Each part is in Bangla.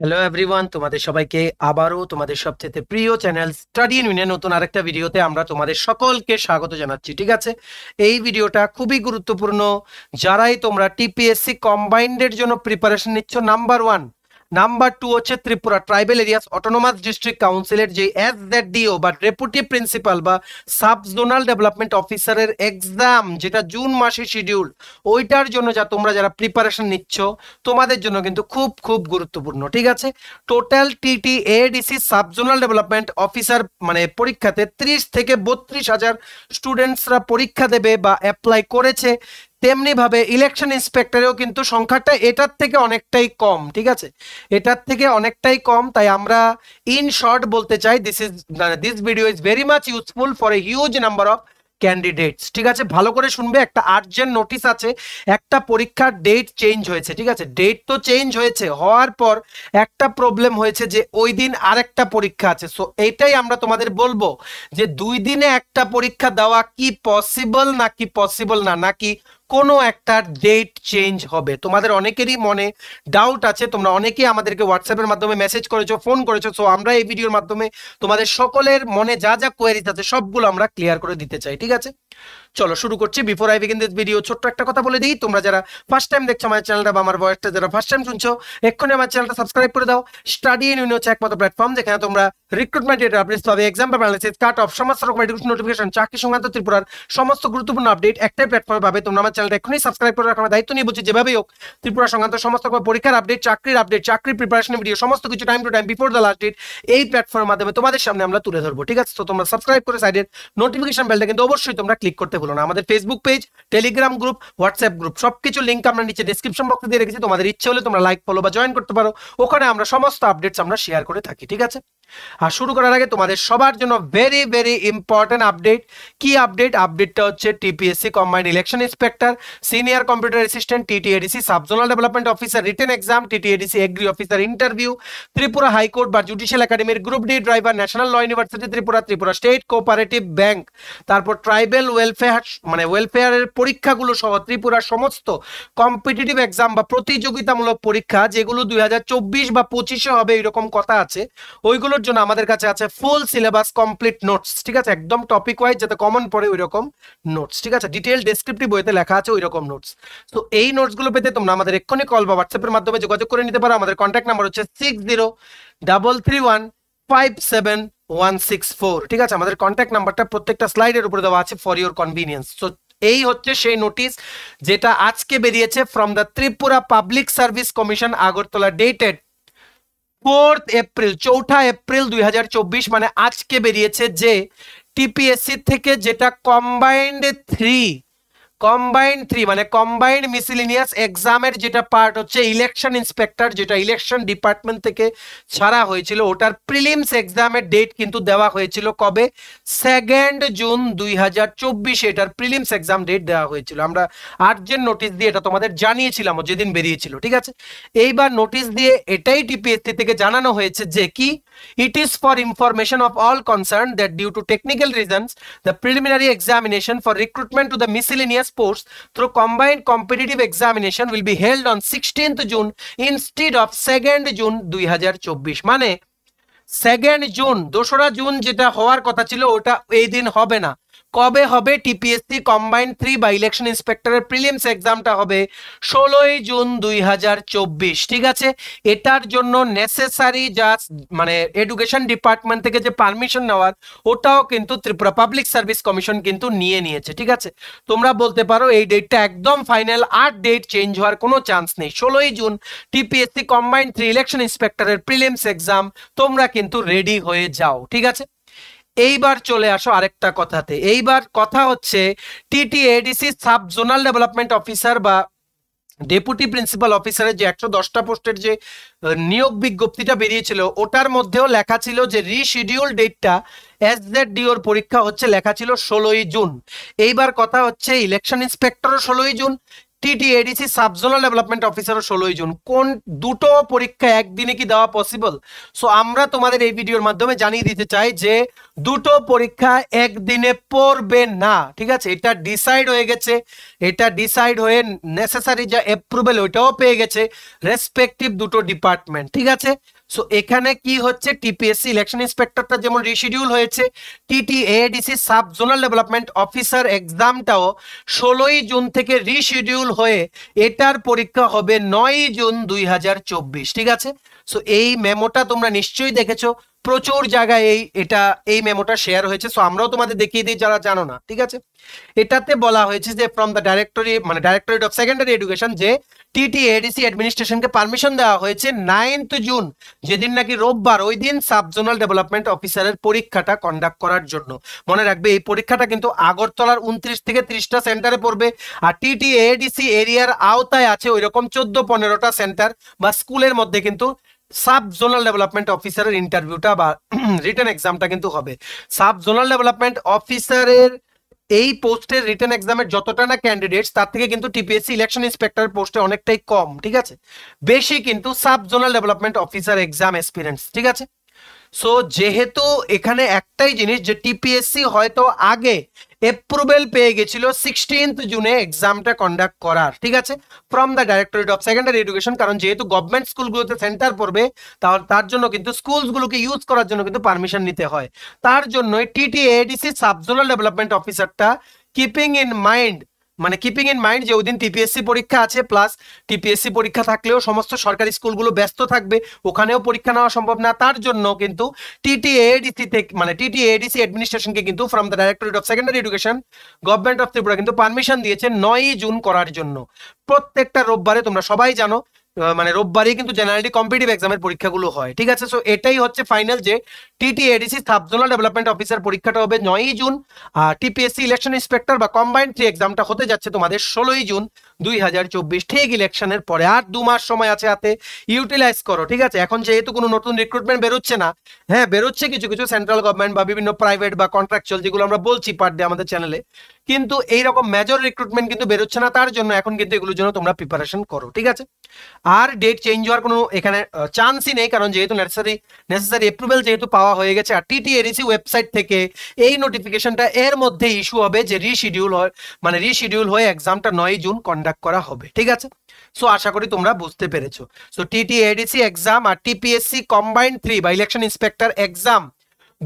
হ্যালো এভরিওয়ান তোমাদের সবাইকে আবারও তোমাদের সবচেয়ে প্রিয় চ্যানেল স্টাডি ইউনিয়ন নতুন আরেকটা ভিডিওতে আমরা তোমাদের সকলকে স্বাগত জানাচ্ছি ঠিক আছে এই ভিডিওটা খুবই গুরুত্বপূর্ণ যারাই তোমরা টিপিএসসি কম্বাইন্ডের জন্য প্রিপারেশন নিচ্ছ নাম্বার ওয়ান নাম্বার টু হচ্ছে Tripura tribal areas autonomous district কাউন্সিলের যে এস দ্যাট ডিও বা ডেপুটি প্রিন্সিপাল বা সাব জোনাল ডেভেলপমেন্ট অফিসারের এক্সাম যেটা জুন মাসে শিডিউল ওইটার জন্য যা তোমরা যারা প্রিপারেশন নিচ্ছ তোমাদের জন্য কিন্তু খুব খুব গুরুত্বপূর্ণ ঠিক আছে total TT ADC sub zonal development officer মানে পরীক্ষাতে ত্রিশ থেকে বত্রিশ হাজার স্টুডেন্টসরা পরীক্ষা দেবে বা অ্যাপ্লাই করেছে তেমনিভাবে ইলেকশন ইন্সপেক্টরেও কিন্তু সংখ্যাটা এটার থেকে অনেকটাই কম ঠিক আছে এটার থেকে অনেকটাই কম তাই আমরা ইন শর্ট বলতে চাই this is this video is very much useful for a huge number of candidates ঠিক আছে ভালো করে শুনবে একটা আর্জেন্ট নোটিস আছে একটা পরীক্ষার ডেট চেঞ্জ হয়েছে ঠিক আছে ডেট তো চেঞ্জ হয়েছে হওয়ার পর একটা প্রবলেম হয়েছে যে ওই দিন আরেকটা পরীক্ষা আছে সো এটাই আমরা তোমাদের বলবো যে দুই দিনে একটা পরীক্ষা দেওয়া কি পসিবল নাকি পসিবল না নাকি কোনো একটা ডেট চেঞ্জ হবে তোমাদের অনেকেরই মনে ডাউট আছে তোমরা অনেকেই আমাদেরকে হোয়াটসঅ্যাপের মাধ্যমে মেসেজ করেছো ফোন করেছো সো আমরা এই ভিডিওর মাধ্যমে তোমাদের সকলের মনে যা যা কোয়ারিজ আছে সবগুলো আমরা ক্লিয়ার করে দিতে চাই ঠিক আছে চলো শুরু করছি before I begin this video ছোট্ট একটা কথা বলে দিই তোমরা যারা ফার্স্ট টাইম দেখছো আমার চ্যানেলটা বা আমার ভয়েসটা যারা ফার্স্ট টাইম শুনছো এক্ষুনি আমার চ্যানেলটা সাবস্ক্রাইব করে দাও স্টাডি ইউনিয়ন হচ্ছে একমাত্র প্ল্যাটফর্ম যেখানে তোমরা রিক্রুটমেন্ট ডেটা আপডেট পাবে এক্সাম বা অ্যানালিসিস কাট অফ সমস্ত রকম রকমের নোটিফিকেশন চাকরি সংক্রান্ত ত্রিপুরার সমস্ত গুরুত্বপূর্ণ আপডেট একটাই প্ল্যাটফর্মে পাবে তোমরা আমার চ্যানেলটা এক্ষুনি সাবস্ক্রাইব করে রাখার দায়িত্ব নিয়ে বলছি যেভাবেই হোক ত্রিপুরা সংক্রান্ত সমস্ত রকম পরীক্ষার আপডেট চাকরির আপডেট চাকরি প্রিপারেশন ভিডিও সমস্ত কিছু time to time before the last date এই প্ল্যাটফর্মের মাধ্যমে তোমাদের সামনে আমরা তুলে ধরবো ঠিক আছে তো তোমরা সাবস্ক্রাইব করে সাইডের নোটিফিকেশন বেলটা কিন্তু অবশ্যই তোমরা ক্লিক করতে ভুলো না আমাদের Facebook page Telegram group WhatsApp group সব কিছু লিঙ্ক আমরা নিচে ডিসক্রিপশন বক্সে দিয়ে রেখেছি তোমাদের ইচ্ছে হলে তোমরা লাইক ফলো বা জয়েন করতে পারো ওখানে আমরা সমস্ত আপডেটস আমরা শেয়ার করে থাকি ঠিক আছে আর শুরু করার আগে তোমাদের সবার জন্য ভেরি ভেরি ইম্পর্টেন্ট আপডেট কি আপডেট আপডেটটা হচ্ছে TPSC combined election inspector senior computer assistant TTADC sub zonal development officer written exam TTADC agri officer interview Tripura high court বা জুডিশিয়াল একাডেমির group D driver national law university Tripura Tripura state cooperative bank তারপর ট্রাইবেল ওয়েলফেয়ার মানে ওয়েলফেয়ারের পরীক্ষাগুলো সহ ত্রিপুরার সমস্ত কম্পিটিটিভ এক্সাম বা প্রতিযোগিতামূলক পরীক্ষা যেগুলো দুই বা পঁচিশে হবে এরকম কথা আছে ওইগুলো এগুলোর জন্য আমাদের কাছে আছে ফুল সিলেবাস কমপ্লিট নোটস ঠিক আছে একদম টপিক ওয়াইজ যাতে কমন পড়ে ওই রকম নোটস ঠিক আছে ডিটেল ডেসক্রিপটিভ বইতে লেখা আছে ওই রকম নোটস তো এই নোটসগুলো পেতে তোমরা আমাদের এক্ষুনি কল বা হোয়াটসঅ্যাপের মাধ্যমে যোগাযোগ করে নিতে পারো আমাদের কন্ট্যাক্ট নাম্বার হচ্ছে six zero double three one five seven one six four ঠিক আছে আমাদের কন্ট্যাক্ট নাম্বারটা প্রত্যেকটা স্লাইডের উপরে দেওয়া আছে ফর ইউর কনভিনিয়েন্স তো এই হচ্ছে সেই নোটিশ যেটা আজকে বেরিয়েছে from the Tripura public service commission Agartala dated fourth April চৌঠা এপ্রিল দুই মানে আজকে বেরিয়েছে যে টিপিএসসি থেকে যেটা কম্বাইন্ড থ্রি কম্বাইন্ড থ্রি মানে কম্বাইন্ড মিসিলিনিয়াস এক্সামের যেটা পার্ট হচ্ছে ইলেকশন ইন্সপেক্টর যেটা ইলেকশন ডিপার্টমেন্ট থেকে ছাড়া হয়েছিল ওটার প্রিলিমস এক্সামের ডেট কিন্তু দেওয়া হয়েছিল কবে সেকেন্ড জুন দুই হাজার চব্বিশে এটার প্রিলিমস এক্সাম ডেট দেওয়া হয়েছিল আমরা আর্জেন্ট নোটিশ দিয়ে এটা তোমাদের জানিয়েছিলাম যেদিন বেরিয়েছিল ঠিক আছে এইবার নোটিশ দিয়ে এটাই টিপিএসসি থেকে জানানো হয়েছে যে কি it is for information of all concern that due to technical reasons the preliminary examination for recruitment to the miscellaneous sports through combined competitive examination will be held on 16th June instead of 2nd June 2024 মানে সেকেন্ড জুন দোসরা জুন যেটা হওয়ার কথা ছিল ওটা এই দিন হবে না কবে হবে টিপিএসসি কম্বাইন্ড থ্রি বা ইলেকশন ইন্সপেক্টরের প্রিলিমস এক্সামটা হবে ষোলোই জুন দুই হাজার চব্বিশ ঠিক আছে এটার জন্য নেসেসারি যা মানে এডুকেশন ডিপার্টমেন্ট থেকে যে পারমিশন নেওয়ার ওটাও কিন্তু ত্রিপুরা পাবলিক সার্ভিস কমিশন কিন্তু নিয়ে নিয়েছে ঠিক আছে তোমরা বলতে পারো এই ডেটটা একদম ফাইনাল আর ডেট চেঞ্জ হওয়ার কোনো চান্স নেই ষোলোই June TPSC combined three election ইন্সপেক্টরের প্রিলিমস এক্সাম তোমরা কিন্তু রেডি হয়ে যাও ঠিক আছে এইবার চলে আসো আরেকটা কথাতে এইবার কথা হচ্ছে TTADC sub zonal development officer বা ডেপুটি প্রিন্সিপাল অফিসারের যে একশো দশটা পোস্টের যে নিয়োগ বিজ্ঞপ্তিটা বেরিয়েছিল ওটার মধ্যেও লেখা ছিল যে রিশিডিউল ডেটটা এস জেড ডিওর পরীক্ষা হচ্ছে লেখা ছিল ষোলোই জুন এইবার কথা হচ্ছে ইলেকশন ইন্সপেক্টরও ষোলোই জুন টিটিএডিসি সাবজোনাল ডেভেলপমেন্ট অফিসারও ষোলোই জুন কোন দুটো পরীক্ষা একদিনে কি দেওয়া পসিবল সো আমরা তোমাদের এই ভিডিওর মাধ্যমে জানিয়ে দিতে চাই যে দুটো পরীক্ষা একদিনে পড়বে না ঠিক আছে এটা ডিসাইড হয়ে গেছে এটা ডিসাইড হয়ে নেসেসারি যা অ্যাপ্রুভেল ওইটাও পেয়ে গেছে রেসপেক্টিভ দুটো ডিপার্টমেন্ট ঠিক আছে সো এখানে কি হচ্ছে টিপিএসসি ইলেকশন ইন্সপেক্টরটা যেমন রিশিডিউল হয়েছে TT ADC sub zonal development officer এক্সামটাও ষোলোই জুন থেকে রিশিডিউল হয়ে এটার পরীক্ষা হবে নয় জুন দুই ঠিক আছে সো এই মেমোটা তোমরা নিশ্চয়ই দেখেছো প্রচুর জায়গায় এই এটা এই মেমোটা শেয়ার হয়েছে সো আমরাও তোমাদের দেখিয়ে দিই যারা জানো না ঠিক আছে এটাতে বলা হয়েছে যে ফ্রম দ্য ডাইরেক্টরি মানে ডাইরেক্টরেট অফ সেকেন্ডারি এডুকেশন যে টিটিএডিসি অ্যাডমিনিস্ট্রেশনকে পারমিশন দেওয়া হয়েছে নাইনথ জুন যেদিন নাকি রোববার ওই দিন সাবজোনাল ডেভেলপমেন্ট অফিসারের পরীক্ষাটা কন্ডাক্ট করার জন্য মনে রাখবে এই পরীক্ষাটা কিন্তু আগরতলার উনত্রিশ থেকে ত্রিশটা সেন্টারে পড়বে আর টিটিএডিসি এরিয়ার আওতায় আছে ওই রকম চোদ্দ পনেরোটা সেন্টার বা স্কুলের মধ্যে কিন্তু সাব জোনাল ডেভেলপমেন্ট অফিসারের ইন্টারভিউটা বা রিটার্ন এক্সামটা কিন্তু হবে সাব জোনাল ডেভেলপমেন্ট অফিসারের এই পোস্টের রিটার্ন এক্সামের যতটা না ক্যান্ডিডেটস তার থেকে কিন্তু টিপিএসসি ইলেকশন ইন্সপেক্টর পোস্টে অনেকটাই কম ঠিক আছে বেশি কিন্তু sub zonal development officer exam experience ঠিক আছে সো যেহেতু এখানে একটাই জিনিস যে টিপিএসসি হয়তো আগে অ্যাপ্রুভেল পেয়ে গেছিল সিক্সটিন্থ জুনে এক্সামটা কন্ডাক্ট করার ঠিক আছে from the directorate of secondary education কারণ যেহেতু গভর্নমেন্ট স্কুলগুলোতে সেন্টার পড়বে তাহলে তার জন্য কিন্তু স্কুলসগুলোকে ইউজ করার জন্য কিন্তু পারমিশন নিতে হয় তার জন্য টিটি এডিসি সাবজোনাল ডেভেলপমেন্ট অফিসারটা কিপিং ইন মাইন্ড মানে কিপিং ইন মাইন্ড যে ওই দিন টিপিএসসি পরীক্ষা আছে প্লাস টিপিএসসি পরীক্ষা থাকলেও সমস্ত সরকারি স্কুলগুলো ব্যস্ত থাকবে ওখানেও পরীক্ষা নেওয়া সম্ভব না তার জন্য কিন্তু টিটি এডিসি থেকে মানে টিটি এডিসি অ্যাডমিনিস্ট্রেশনকে কিন্তু from the directorate of secondary education government of Tripura কিন্তু পারমিশন দিয়েছে নয়ই জুন করার জন্য প্রত্যেকটা রোববারে তোমরা সবাই জানো মানে রোববারই কিন্তু জেনারেলি কম্পিটিভ এক্সামের পরীক্ষাগুলো হয় ঠিক আছে সো এটাই হচ্ছে ফাইনাল যে TT ADC sub zonal development officer পরীক্ষাটা হবে নয়ই জুন আর টিপিএসসি ইলেকশন ইন্সপেক্টর বা কম্বাইন্ড থ্রি এক্সামটা হতে যাচ্ছে তোমাদের ষোলোই জুন দুই হাজার চব্বিশ ঠিক ইলেকশনের পরে আর দু মাস সময় আছে হাতে ইউটিলাইজ করো ঠিক আছে এখন যেহেতু কোনো নতুন রিক্রুটমেন্ট বেরোচ্ছে না হ্যাঁ বেরোচ্ছে কিছু কিছু সেন্ট্রাল গভর্নমেন্ট বা বিভিন্ন প্রাইভেট বা কন্ট্রাকচুয়াল যেগুলো আমরা বলছি পার ডে আমাদের চ্যানেলে কিন্তু এইরকম মেজর রিক্রুটমেন্ট কিন্তু বেরোচ্ছে না তার জন্য এখন কিন্তু এগুলোর জন্য তোমরা প্রিপারেশন করো ঠিক আছে আর ডেট চেঞ্জ হওয়ার কোনো এখানে চান্সই নেই কারণ যেহেতু নেসেসারি নেসেসারি অ্যাপ্রুভেল যেহেতু পাওয়া হয়ে গেছে আর টিটি এরিসি ওয়েবসাইট থেকে এই নোটিফিকেশনটা এর মধ্যে ইস্যু হবে যে রিশিডিউল হয় মানে রিশিডিউল হয়ে এক্সামটা নয় জুন কন্ডাক্ট কন্ডাক্ট করা হবে ঠিক আছে সো আশা করি তোমরা বুঝতে পেরেছো সো টিটি এডিসি এক্সাম আর টিপিএসসি কম্বাইন্ড থ্রি বা ইলেকশন ইন্সপেক্টর এক্সাম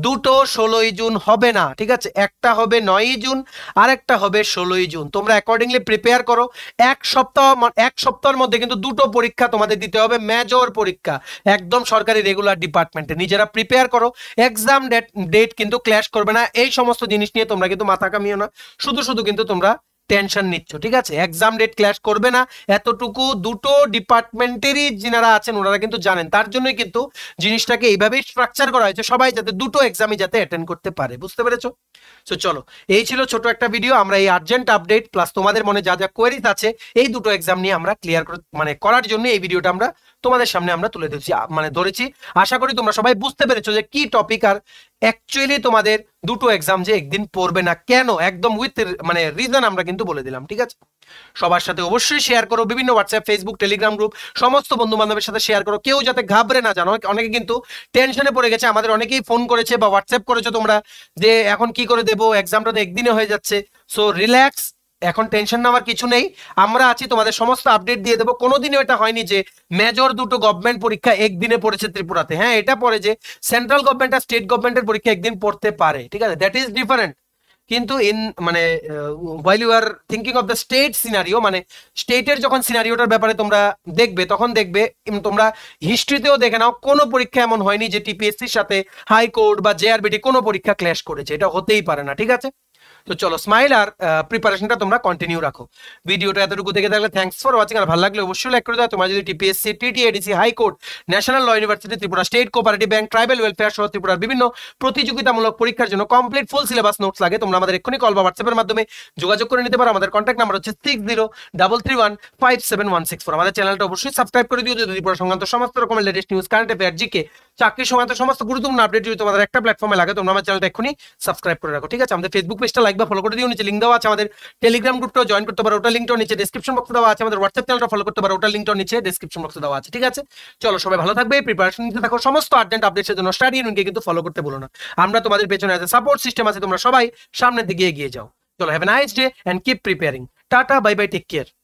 দুটো ষোলোই জুন হবে না ঠিক আছে একটা হবে নয়ই জুন আর একটা হবে ষোলোই জুন তোমরা অ্যাকর্ডিংলি প্রিপেয়ার করো এক সপ্তাহ এক সপ্তাহের মধ্যে কিন্তু দুটো পরীক্ষা তোমাদের দিতে হবে মেজর পরীক্ষা একদম সরকারি রেগুলার ডিপার্টমেন্টে নিজেরা প্রিপেয়ার করো এক্সাম ডেট ডেট কিন্তু ক্ল্যাশ করবে না এই সমস্ত জিনিস নিয়ে তোমরা কিন্তু মাথা কামিও না শুধু শুধু কিন্তু তোমরা টেনশন নিচ্ছ ঠিক আছে এক্সাম ডেট ক্ল্যাশ করবে না এতটুকু দুটো ডিপার্টমেন্টেরই যিনারা আছেন ওনারা কিন্তু জানেন তার জন্যই কিন্তু জিনিসটাকে এইভাবেই স্ট্রাকচার করা হয়েছে সবাই যাতে দুটো এক্সামই যাতে অ্যাটেন্ড করতে পারে বুঝতে পেরেছো সো চলো এই ছিল ছোট একটা ভিডিও আমরা এই আর্জেন্ট আপডেট প্লাস তোমাদের মনে যা যা কোয়ারিজ আছে এই দুটো এক্সাম নিয়ে আমরা ক্লিয়ার মানে করার জন্য এই ভিডিওটা আমরা তোমাদের সামনে আমরা তুলে ধরছি মানে ধরেছি আশা করি তোমরা সবাই বুঝতে পেরেছো যে কি টপিক আর অ্যাকচুয়ালি তোমাদের দুটো এক্সাম যে একদিন পড়বে না কেন একদম উইথ মানে রিজন আমরা কিন্তু বলে দিলাম ঠিক আছে সবার সাথে অবশ্যই শেয়ার করো বিভিন্ন হোয়াটসঅ্যাপ ফেসবুক টেলিগ্রাম গ্রুপ সমস্ত বন্ধু বান্ধবের সাথে শেয়ার করো কেউ যাতে ঘাবড়ে না জানো অনেকে কিন্তু টেনশনে পড়ে গেছে আমাদের অনেকেই ফোন করেছে বা হোয়াটসঅ্যাপ করেছো তোমরা যে এখন কি করে দেবো এক্সামটা তো একদিনে হয়ে যাচ্ছে সো রিল্যাক্স এখন টেনশন নেওয়ার কিছু নেই আমরা আছি তোমাদের সমস্ত আপডেট দিয়ে দেবো কোনোদিনও এটা হয়নি যে মেজর দুটো গভর্নমেন্ট পরীক্ষা একদিনে পড়েছে ত্রিপুরাতে হ্যাঁ এটা পড়ে যে সেন্ট্রাল গভর্নমেন্ট আর স্টেট গভর্নমেন্টের পরীক্ষা একদিন পড়তে পারে ঠিক আছে দ্যাট ইজ ডিফারেন্ট কিন্তু ইন মানে while you are thinking of the state scenario মানে স্টেটের যখন সিনারিওটার ব্যাপারে তোমরা দেখবে তখন দেখবে তোমরা হিস্ট্রিতেও দেখে নাও কোনো পরীক্ষা এমন হয়নি যে টিপিএসসির সাথে হাইকোর্ট বা জেআরবিটি কোনো পরীক্ষা ক্ল্যাশ করেছে এটা হতেই পারে না ঠিক আছে তো চলো স্মাইল আর প্রিপারেশনটা তোমরা কন্টিনিউ রাখো ভিডিওটা এতটুকু দেখে থাকলে থ্যাংকস ফর ওয়াচিং আর ভালো লাগলে অবশ্যই লাইক করে দাও তোমরা যদি TPSC TT ADC high court national law university Tripura state cooperative bank tribal welfare সহ ত্রিপুরার বিভিন্ন প্রতিযোগিতামূলক পরীক্ষার জন্য কমপ্লিট ফুল সিলেবাস নোটস লাগে তোমরা আমাদের এক্ষুনি কল বা হোয়াটসঅ্যাপের মাধ্যমে যোগাযোগ করে নিতে পারো আমাদের কন্ট্যাক্ট নাম্বার হচ্ছে six zero double three one five seven one six four আমাদের চ্যানেলটা অবশ্যই সাবস্ক্রাইব করে দিও যদি ত্রিপুরা সংক্রান্ত সমস্ত রকমের latest news current affair GK চাকরি সময় তো সমস্ত গুরুত্বপূর্ণ আপডেট যদি তোমাদের একটা প্ল্যাটফর্মে লাগে তোমরা আমার চ্যানেলটা এখনই সাবস্ক্রাইব করে রাখো ঠিক আছে আমাদের ফেসবুক পেজটা লাইক বা ফলো করে দিও নিচে লিঙ্ক দেওয়া আছে আমাদের টেলিগ্রাম গ্রুপটাও জয়েন করতে পারো ওটা লিঙ্কটাও নিচে ডিসক্রিপশন বক্স দেওয়া আছে আমাদের হোয়াটসঅ্যাপ চ্যানেলটা ফলো করতে পারো ওটা লিঙ্কটাও নিচে ডিসক্রিপশন বক্স দেওয়া আছে ঠিক আছে চলো সবাই ভালো থাকবে প্রিপারেশন নিতে থাকো সমস্ত আর্জেন্ট আপডেটের জন্য স্টাডি ইউনিটকে কিন্তু ফলো করতে বলো না আমরা তোমাদের পেছনে আছে সাপোর্ট সিস্টেম আছে তোমরা সবাই সামনের দিকে এগিয়ে যাও চলো have a nice day and keep preparing tata bye bye take care